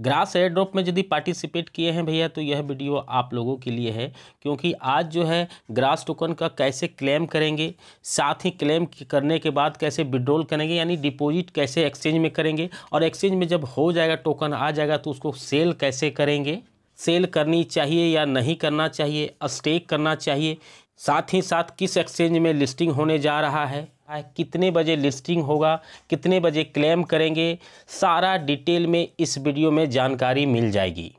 grass air drop में यदि participate किए हैं भैया तो यह वीडियो आप लोगों के लिए है क्योंकि आज जो है ग्रास टोकन का कैसे क्लेम करेंगे साथ ही क्लेम करने के बाद कैसे विड्रॉल करेंगे यानी डिपॉजिट कैसे एक्सचेंज में करेंगे और एक्सचेंज में जब हो जाएगा टोकन आ जाएगा तो उसको सेल कैसे करेंगे सेल करनी चाहिए या नहीं करना चाहिए स्टेक करना चाहिए साथ ही साथ किस एक्सचेंज में लिस्टिंग होने जा रहा है है कितने बजे लिस्टिंग होगा कितने बजे क्लेम करेंगे सारा डिटेल में इस वीडियो में जानकारी मिल जाएगी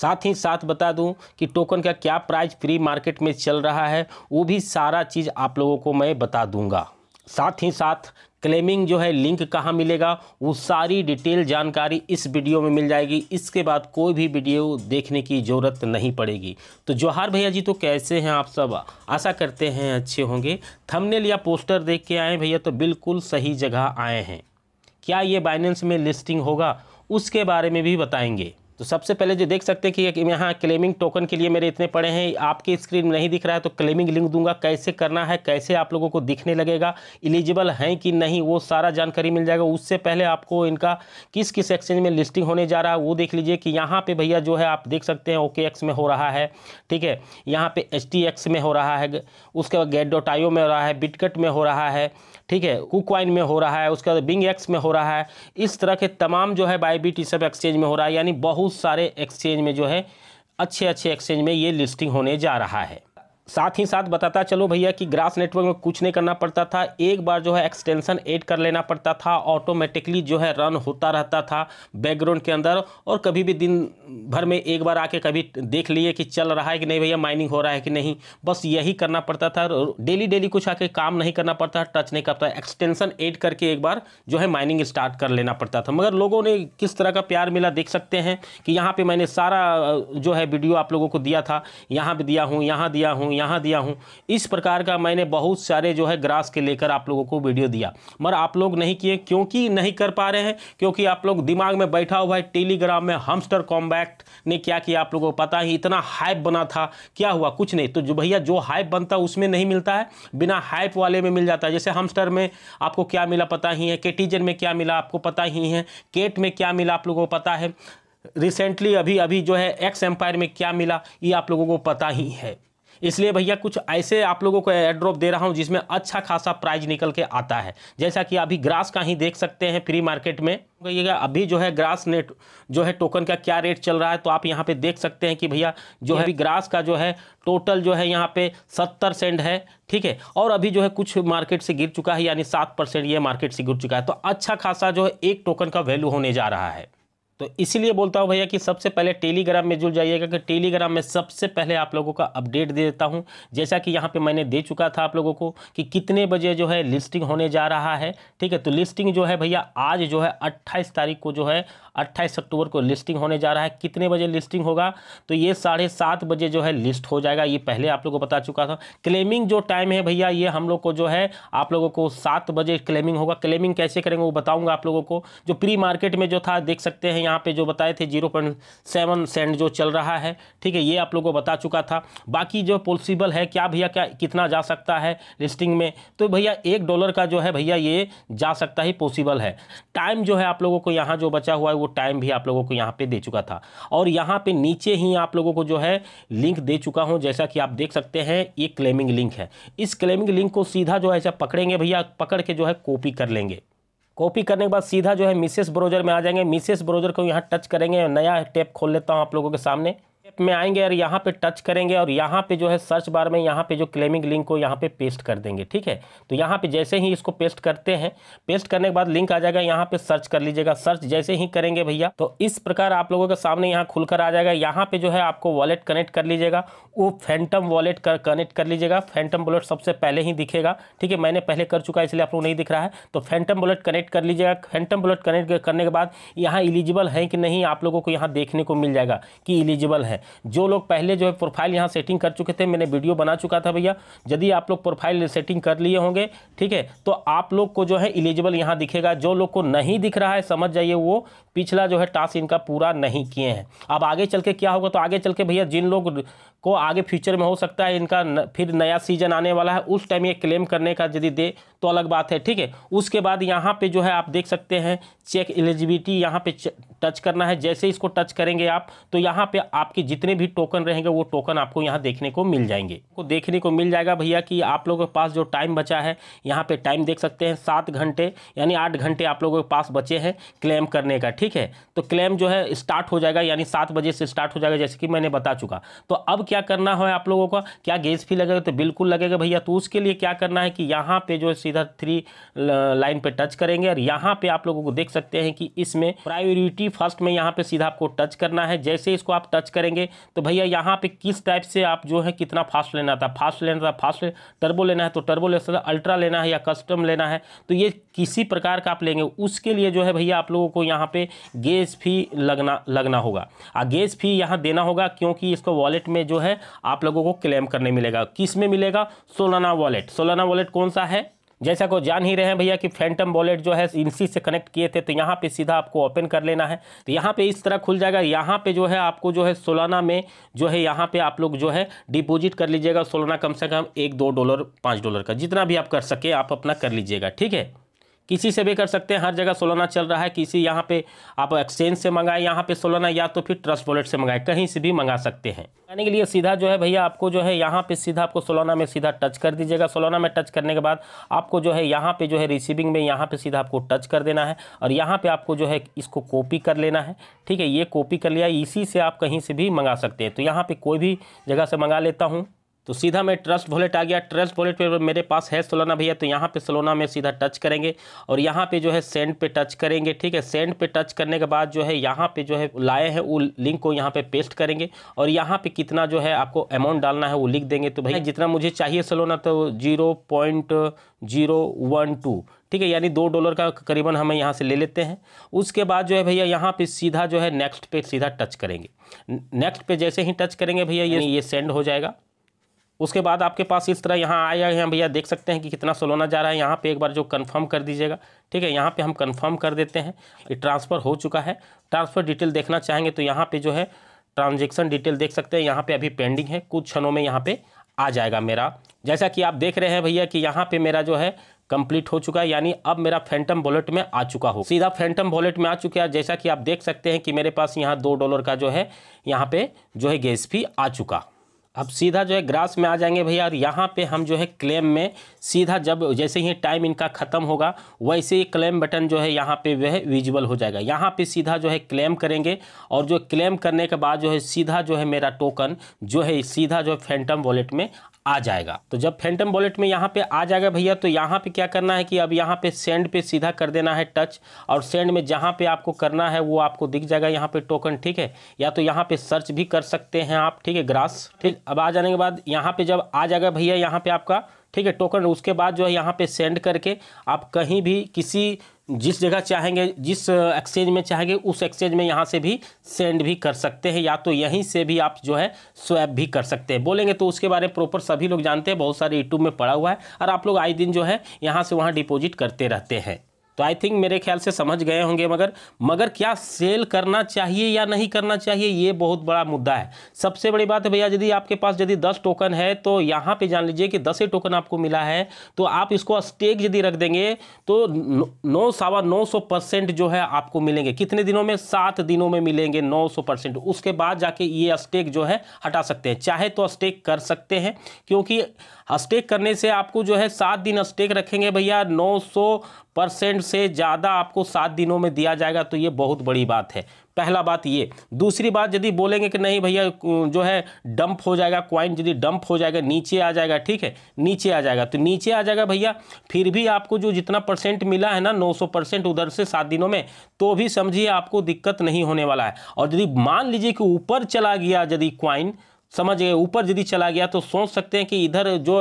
साथ ही साथ बता दूं कि टोकन का क्या प्राइस फ्री मार्केट में चल रहा है वो भी सारा चीज़ आप लोगों को मैं बता दूंगा साथ ही साथ क्लेमिंग जो है लिंक कहाँ मिलेगा वो सारी डिटेल जानकारी इस वीडियो में मिल जाएगी इसके बाद कोई भी वीडियो देखने की ज़रूरत नहीं पड़ेगी तो जोहार भैया जी तो कैसे हैं आप सब आशा करते हैं अच्छे होंगे थंबनेल या पोस्टर देख के आए भैया तो बिल्कुल सही जगह आए हैं क्या ये बाइनेंस में लिस्टिंग होगा उसके बारे में भी बताएंगे तो सबसे पहले जो देख सकते हैं कि यहाँ क्लेमिंग टोकन के लिए मेरे इतने पड़े हैं आपके स्क्रीन में नहीं दिख रहा है तो क्लेमिंग लिंक दूंगा कैसे करना है कैसे आप लोगों को दिखने लगेगा एलिजिबल हैं कि नहीं वो सारा जानकारी मिल जाएगा उससे पहले आपको इनका किस किस एक्सचेंज में लिस्टिंग होने जा रहा है वो देख लीजिए कि यहाँ पर भैया जो है आप देख सकते हैं ओके एक्स में हो रहा है ठीक है यहाँ पर एच में हो रहा है उसके बाद गेट डॉट में हो रहा है बिटकट में हो रहा है ठीक है कुकवाइन में हो रहा है उसके बाद बिंग एक्स में हो रहा है इस तरह के तमाम जो है बाईबीट सब एक्सचेंज में हो रहा है यानी बहुत बहुत सारे एक्सचेंज में जो है अच्छे अच्छे एक्सचेंज में ये लिस्टिंग होने जा रहा है साथ ही साथ बताता चलो भैया कि ग्रास नेटवर्क में कुछ नहीं करना पड़ता था एक बार जो है एक्सटेंशन ऐड कर लेना पड़ता था ऑटोमेटिकली जो है रन होता रहता था बैकग्राउंड के अंदर और कभी भी दिन भर में एक बार आके कभी देख लिए कि चल रहा है कि नहीं भैया माइनिंग हो रहा है कि नहीं बस यही करना पड़ता था डेली डेली कुछ आके काम नहीं करना पड़ता टच नहीं करता एक्सटेंशन एड करके एक बार जो है माइनिंग स्टार्ट कर लेना पड़ता था मगर लोगों ने किस तरह का प्यार मिला देख सकते हैं कि यहाँ पर मैंने सारा जो है वीडियो आप लोगों को दिया था यहाँ भी दिया हूँ यहाँ दिया हूँ यहाँ दिया हूँ इस प्रकार का मैंने बहुत सारे जो है ग्रास के लेकर आप लोगों को वीडियो दिया मगर आप लोग नहीं किए क्योंकि नहीं कर पा रहे हैं क्योंकि आप लोग दिमाग में बैठा हुआ है टेलीग्राम में हमस्टर कॉम्बैक्ट ने क्या किया आप लोगों को पता ही इतना हाइप बना था क्या हुआ कुछ नहीं तो जो भैया जो हाइप बनता उसमें नहीं मिलता है बिना हाइप वाले में मिल जाता है जैसे हमस्टर में आपको क्या मिला पता ही है केटीजन में क्या मिला आपको पता ही है केट में क्या मिला आप लोगों को पता है रिसेंटली अभी अभी जो है एक्स एम्पायर में क्या मिला ये आप लोगों को पता ही है इसलिए भैया कुछ ऐसे आप लोगों को एड्रॉप दे रहा हूँ जिसमें अच्छा खासा प्राइज निकल के आता है जैसा कि अभी ग्रास का ही देख सकते हैं फ्री मार्केट में कहिएगा अभी जो है ग्रास नेट जो है टोकन का क्या रेट चल रहा है तो आप यहाँ पे देख सकते हैं कि भैया जो है ग्रास का जो है टोटल जो है यहाँ पे सत्तर सेंट है ठीक है और अभी जो है कुछ मार्केट से गिर चुका है यानी सात परसेंट ये मार्केट से गिर चुका है तो अच्छा खासा जो है एक टोकन का वैल्यू होने जा रहा है तो इसीलिए बोलता हूँ भैया कि सबसे पहले टेलीग्राम में जुड़ जाइएगा कि टेलीग्राम में सबसे पहले आप लोगों का अपडेट दे देता हूँ जैसा कि यहाँ पे मैंने दे चुका था आप लोगों को कि कितने बजे जो है लिस्टिंग होने जा रहा है ठीक है तो लिस्टिंग जो है भैया आज जो है अट्ठाईस तारीख को जो है 28 अक्टूबर को लिस्टिंग होने जा रहा है कितने बजे लिस्टिंग होगा तो ये साढ़े सात बजे जो है लिस्ट हो जाएगा ये पहले आप लोगों को बता चुका था क्लेमिंग जो टाइम है भैया ये हम लोग को जो है आप लोगों को सात बजे क्लेमिंग होगा क्लेमिंग कैसे करेंगे वो बताऊँगा आप लोगों को जो प्री मार्केट में जो था देख सकते हैं यहाँ पे जो बताए थे जीरो पॉइंट सेवन सेंट जो चल रहा है ठीक है ये आप लोगों को बता चुका था बाकी जो पॉसिबल है क्या भैया क्या कितना जा सकता है लिस्टिंग में तो भैया एक डॉलर का जो है भैया ये जा सकता ही पॉसिबल है टाइम जो है आप लोगों को यहाँ जो बचा हुआ है वो टाइम भी आप लोगों को यहाँ पर दे चुका था और यहाँ पर नीचे ही आप लोगों को जो है लिंक दे चुका हूँ जैसा कि आप देख सकते हैं ये क्लेमिंग लिंक है इस क्लेमिंग लिंक को सीधा जो है ऐसा पकड़ेंगे भैया पकड़ के जो है कॉपी कर लेंगे कॉपी करने के बाद सीधा जो है मिसेस ब्राउज़र में आ जाएंगे मिसेस ब्राउज़र को यहाँ टच करेंगे नया टैप खोल लेता हूँ आप लोगों के सामने में आएंगे और यहाँ पे टच करेंगे और यहाँ पे जो है सर्च बार में यहाँ पे जो क्लेमिंग लिंक को यहाँ पे पेस्ट कर देंगे ठीक है तो यहाँ पे जैसे ही इसको पेस्ट करते हैं पेस्ट करने के बाद लिंक आ जाएगा यहाँ पे सर्च कर लीजिएगा सर्च जैसे ही करेंगे भैया तो इस प्रकार आप लोगों के सामने यहाँ खुलकर आ जाएगा यहाँ पे जो है आपको वॉलेट कनेक्ट कर लीजिएगा वो फैंटम वॉलेट कनेक्ट कर लीजिएगा फैंटम बुलेट सबसे पहले ही दिखेगा ठीक है मैंने पहले कर चुका है इसलिए आप लोग नहीं दिख रहा है तो फैंटम बुलेट कनेक्ट कर लीजिएगा फैंटम बुलेट कनेक्ट करने के बाद यहाँ इलिजिबल है कि नहीं आप लोगों को यहाँ देखने को मिल जाएगा कि इलिजिबल है जो लोग पहले जो है प्रोफाइल यहाँ सेटिंग कर चुके थे मैंने वीडियो बना चुका था भैया यदि आप लोग प्रोफाइल सेटिंग कर लिए होंगे ठीक है तो आप लोग को जो है इलिजिबल यहाँ दिखेगा जो लोग को नहीं दिख रहा है समझ जाइए वो पिछला जो है टास्क इनका पूरा नहीं किए हैं अब आगे चल के क्या होगा तो आगे चल के भैया जिन लोग को आगे फ्यूचर में हो सकता है इनका न, फिर नया सीजन आने वाला है उस टाइम ये क्लेम करने का यदि दे तो अलग बात है ठीक है उसके बाद यहाँ पे जो है आप देख सकते हैं चेक एलिजिबिलिटी यहाँ पे टच करना है जैसे इसको टच करेंगे आप तो यहाँ पे आपके जितने भी टोकन रहेंगे वो टोकन आपको यहाँ देखने को मिल जाएंगे को देखने को मिल जाएगा भैया कि आप लोगों के पास जो टाइम बचा है यहाँ पे टाइम देख सकते हैं सात घंटे यानी आठ घंटे आप लोगों के पास बचे हैं क्लेम करने का ठीक है तो क्लेम जो है स्टार्ट हो जाएगा यानी सात बजे से स्टार्ट हो जाएगा जैसे कि मैंने बता चुका तो अब क्या करना है आप लोगों का क्या गैस फी लगेगा तो बिल्कुल लगेगा भैया तो उसके लिए क्या करना है कि यहाँ पर जो सीधा थ्री लाइन पर टच करेंगे और यहाँ पर आप लोगों को देख सकते हैं कि इसमें प्रायोरिटी फर्स्ट में यहाँ पे सीधा आपको टच करना है जैसे इसको आप टच करेंगे तो भैया यहाँ पे किस टाइप से आप जो है कितना फास्ट लेना था फास्ट लेना था फास्ट टर्बो लेना है तो टर्बो ले सकता अल्ट्रा लेना है या कस्टम लेना है तो ये किसी प्रकार का आप लेंगे उसके लिए जो है भैया आप लोगों को यहाँ पर गैस फी लगना लगना होगा और गैस फी यहाँ देना होगा क्योंकि इसको वॉलेट में जो है आप लोगों को क्लेम करने मिलेगा किस में मिलेगा सोलाना वॉलेट सोलाना वॉलेट कौन सा है जैसा को जान ही रहे हैं भैया कि फैंटम वॉलेट जो है इनसी से कनेक्ट किए थे तो यहाँ पे सीधा आपको ओपन कर लेना है तो यहाँ पे इस तरह खुल जाएगा यहाँ पे जो है आपको जो है सोलाना में जो है यहाँ पे आप लोग जो है डिपॉजिट कर लीजिएगा सोलाना कम से कम एक दो डॉलर पाँच डॉलर का जितना भी आप कर सके आप अपना कर लीजिएगा ठीक है किसी से भी कर सकते हैं हर जगह सोलाना चल रहा है किसी यहाँ पे आप एक्सचेंज से मंगाएं यहाँ पे सोलाना या तो फिर ट्रस्ट वॉलेट से मंगाएं कहीं से भी मंगा सकते हैं मंगाने के लिए सीधा जो है भैया आपको जो है यहाँ पे सीधा आपको सोलाना में सीधा टच कर दीजिएगा सोलाना में टच करने के बाद आपको जो है यहाँ पे जो है रिसीविंग में यहाँ पर सीधा आपको टच कर देना है और यहाँ पर आपको जो है इसको कॉपी कर लेना है ठीक है ये कॉपी कर लिया इसी से आप कहीं से भी मंगा सकते हैं तो यहाँ पर कोई भी जगह से मंगा लेता हूँ तो सीधा मैं ट्रस्ट वॉलेट आ गया ट्रस्ट वॉलेट पे मेरे पास है सोलाना भैया तो यहाँ पे सोलाना में सीधा टच करेंगे और यहाँ पे जो है सेंड पे टच करेंगे ठीक है सेंड पे टच करने के बाद जो है यहाँ पे जो है लाए हैं वो लिंक को यहाँ पे पेस्ट करेंगे और यहाँ पे कितना जो है आपको अमाउंट डालना है वो लिख देंगे तो भैया जितना मुझे चाहिए सलोना तो zero point zero one two ठीक है यानी दो डॉलर का करीबन हमें यहाँ से ले लेते हैं उसके बाद जो है भैया यहाँ पे सीधा जो है नेक्स्ट पे सीधा टच करेंगे नेक्स्ट पे जैसे ही टच करेंगे भैया ये ये सेंड हो जाएगा उसके बाद आपके पास इस तरह यहाँ आया है भैया देख सकते हैं कि कितना सोलोना जा रहा है यहाँ पे एक बार जो कंफर्म कर दीजिएगा ठीक है यहाँ पे हम कंफर्म कर देते हैं ये ट्रांसफ़र हो चुका है ट्रांसफ़र डिटेल देखना चाहेंगे तो यहाँ पे जो है ट्रांजेक्शन डिटेल देख सकते हैं यहाँ पे अभी पेंडिंग है कुछ क्षणों में यहाँ पर आ जाएगा मेरा जैसा कि आप देख रहे हैं भैया कि यहाँ पर मेरा जो है कंप्लीट हो चुका है यानी अब मेरा फैंटम वॉलेट में आ चुका हो सीधा फैंटम वॉलेट में आ चुका है जैसा कि आप देख सकते हैं कि मेरे पास यहाँ दो डॉलर का जो है यहाँ पर जो है गैस फी आ चुका अब सीधा जो है ग्रास में आ जाएंगे भैया और यहाँ पे हम जो है क्लेम में सीधा जब जैसे ही टाइम इनका ख़त्म होगा वैसे ही क्लेम बटन जो है यहाँ पे वह विजिबल हो जाएगा यहाँ पे सीधा जो है क्लेम करेंगे और जो क्लेम करने के बाद जो है सीधा जो है मेरा टोकन जो है सीधा जो है फैंटम वॉलेट में आ जाएगा तो जब फैंटम वॉलेट में यहाँ पे आ जाएगा भैया तो यहाँ पे क्या करना है कि अब यहाँ पे सेंड पे सीधा कर देना है टच और सेंड में जहाँ पे आपको करना है वो आपको दिख जाएगा यहाँ पे टोकन ठीक है या तो यहाँ पे सर्च भी कर सकते हैं आप ठीक है ग्रास ठीक अब आ जाने के बाद यहाँ पे जब आ जाएगा भैया यहाँ पे आपका ठीक है टोकन उसके बाद जो है यहाँ पे सेंड करके आप कहीं भी किसी जिस जगह चाहेंगे जिस एक्सचेंज में चाहेंगे उस एक्सचेंज में यहाँ से भी सेंड भी कर सकते हैं या तो यहीं से भी आप जो है स्वैप भी कर सकते हैं बोलेंगे तो उसके बारे में प्रॉपर सभी लोग जानते हैं बहुत सारे यूट्यूब में पड़ा हुआ है और आप लोग आए दिन जो है यहाँ से वहाँ डिपोजिट करते रहते हैं तो आई थिंक मेरे ख्याल से समझ गए होंगे मगर मगर क्या सेल करना चाहिए या नहीं करना चाहिए ये बहुत बड़ा मुद्दा है सबसे बड़ी बात है भैया यदि आपके पास यदि दस टोकन है तो यहाँ पे जान लीजिए कि दस ही टोकन आपको मिला है तो आप इसको स्टेक यदि रख देंगे तो नौ सवा नौ सौ परसेंट जो है आपको मिलेंगे कितने दिनों में सात दिनों में मिलेंगे नौ सौ परसेंट उसके बाद जाके ये स्टेक जो है हटा सकते हैं चाहे तो स्टेक कर सकते हैं क्योंकि स्टेक करने से आपको जो है सात दिन स्टेक रखेंगे भैया नौ सौ परसेंट से ज़्यादा आपको सात दिनों में दिया जाएगा तो ये बहुत बड़ी बात है पहला बात ये दूसरी बात यदि बोलेंगे कि नहीं भैया जो है डंप हो जाएगा क्वाइन यदि डंप हो जाएगा नीचे आ जाएगा ठीक है नीचे आ जाएगा तो नीचे आ जाएगा भैया फिर भी आपको जो जितना परसेंट मिला है ना 900 परसेंट उधर से सात दिनों में तो भी समझिए आपको दिक्कत नहीं होने वाला है और यदि मान लीजिए कि ऊपर चला गया यदि क्वाइन समझ गए ऊपर यदि चला गया तो सोच सकते हैं कि इधर जो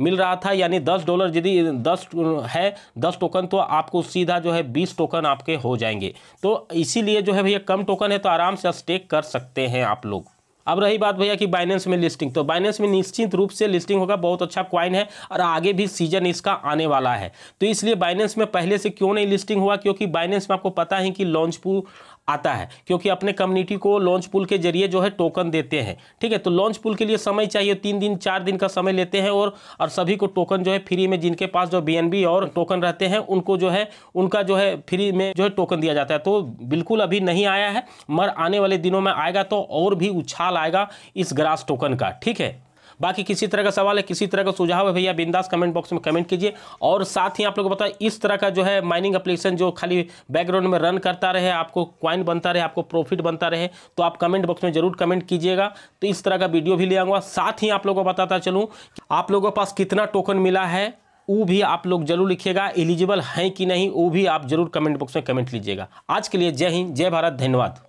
मिल रहा था यानी दस डॉलर यदि दस है दस टोकन तो आपको सीधा जो है बीस टोकन आपके हो जाएंगे तो इसीलिए जो है भैया कम टोकन है तो आराम से स्टेक कर सकते हैं आप लोग अब रही बात भैया कि बाइनेंस में लिस्टिंग तो बाइनेंस में निश्चित रूप से लिस्टिंग होगा बहुत अच्छा क्वाइन है और आगे भी सीजन इसका आने वाला है तो इसलिए बाइनेंस में पहले से क्यों नहीं लिस्टिंग हुआ क्योंकि बाइनेंस में आपको पता है कि लॉन्चपू आता है क्योंकि अपने कम्युनिटी को लॉन्च पुल के जरिए जो है टोकन देते हैं ठीक है तो लॉन्च पुल के लिए समय चाहिए तीन दिन चार दिन का समय लेते हैं और और सभी को टोकन जो है फ्री में जिनके पास जो बी और टोकन रहते हैं उनको जो है उनका जो है फ्री में जो है टोकन दिया जाता है तो बिल्कुल अभी नहीं आया है मगर आने वाले दिनों में आएगा तो और भी उछाल आएगा इस ग्रास टोकन का ठीक है बाकी किसी तरह का सवाल है किसी तरह का सुझाव है भैया बिंदास कमेंट बॉक्स में कमेंट कीजिए और साथ ही आप लोग बताए इस तरह का जो है माइनिंग अप्लीकेशन जो खाली बैकग्राउंड में रन करता रहे आपको क्वाइन बनता रहे आपको प्रॉफिट बनता रहे तो आप कमेंट बॉक्स में जरूर कमेंट कीजिएगा तो इस तरह का वीडियो भी ले आऊँगा साथ ही आप लोगों को बताता चलूँ आप लोगों के पास कितना टोकन मिला है वो भी आप लोग जरूर लिखिएगा एलिजिबल हैं कि नहीं वो भी आप जरूर कमेंट बॉक्स में कमेंट लीजिएगा आज के लिए जय हिंद जय भारत धन्यवाद